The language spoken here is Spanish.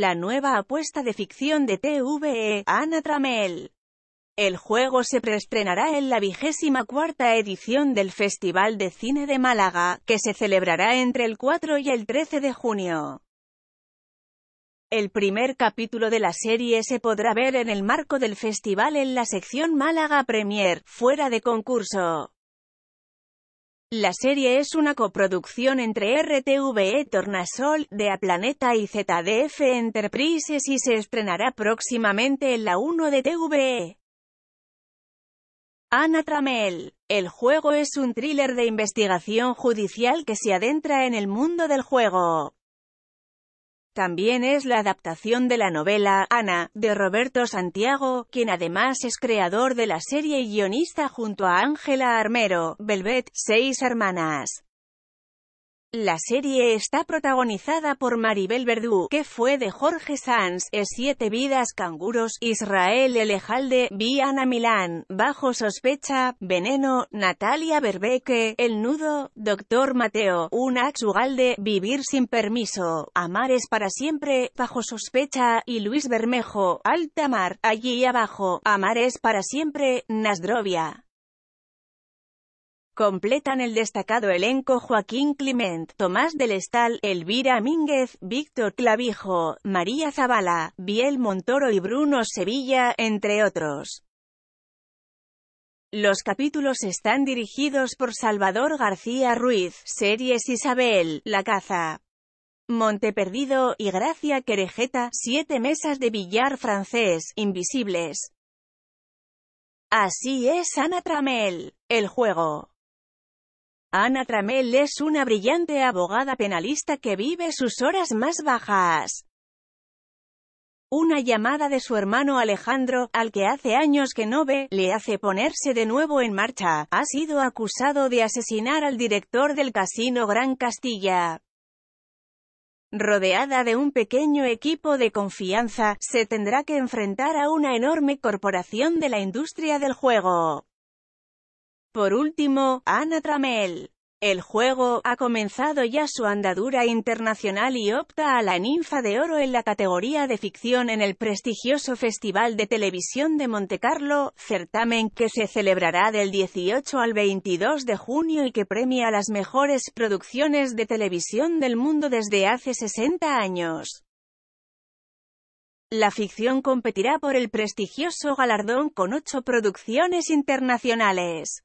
la nueva apuesta de ficción de TVE, Ana Tramel. El juego se preestrenará en la vigésima cuarta edición del Festival de Cine de Málaga, que se celebrará entre el 4 y el 13 de junio. El primer capítulo de la serie se podrá ver en el marco del festival en la sección Málaga Premier, fuera de concurso. La serie es una coproducción entre RTVE Tornasol, de A Planeta y ZDF Enterprises y se estrenará próximamente en la 1 de TVE. Ana Tramel. El juego es un thriller de investigación judicial que se adentra en el mundo del juego. También es la adaptación de la novela Ana, de Roberto Santiago, quien además es creador de la serie y guionista junto a Ángela Armero, Velvet, Seis Hermanas. La serie está protagonizada por Maribel Verdú, que fue de Jorge Sanz, Es Siete Vidas Canguros, Israel Elejalde, Viana Milán, Bajo Sospecha, Veneno, Natalia Berbeque, El Nudo, Doctor Mateo, Un Ugalde, Vivir Sin Permiso, Amares para Siempre, Bajo Sospecha, y Luis Bermejo, Alta Mar, Allí Abajo, Amares para Siempre, Nasdrovia. Completan el destacado elenco Joaquín Clement, Tomás del Estal, Elvira Mínguez, Víctor Clavijo, María Zabala, Biel Montoro y Bruno Sevilla, entre otros. Los capítulos están dirigidos por Salvador García Ruiz, series Isabel, La Caza, Monteperdido y Gracia Querejeta, siete mesas de billar francés, invisibles. Así es Ana Tramel. El juego. Ana Tramel es una brillante abogada penalista que vive sus horas más bajas. Una llamada de su hermano Alejandro, al que hace años que no ve, le hace ponerse de nuevo en marcha. Ha sido acusado de asesinar al director del Casino Gran Castilla. Rodeada de un pequeño equipo de confianza, se tendrá que enfrentar a una enorme corporación de la industria del juego. Por último, Ana Tramel. El juego ha comenzado ya su andadura internacional y opta a la ninfa de oro en la categoría de ficción en el prestigioso Festival de Televisión de Montecarlo, certamen que se celebrará del 18 al 22 de junio y que premia las mejores producciones de televisión del mundo desde hace 60 años. La ficción competirá por el prestigioso galardón con ocho producciones internacionales.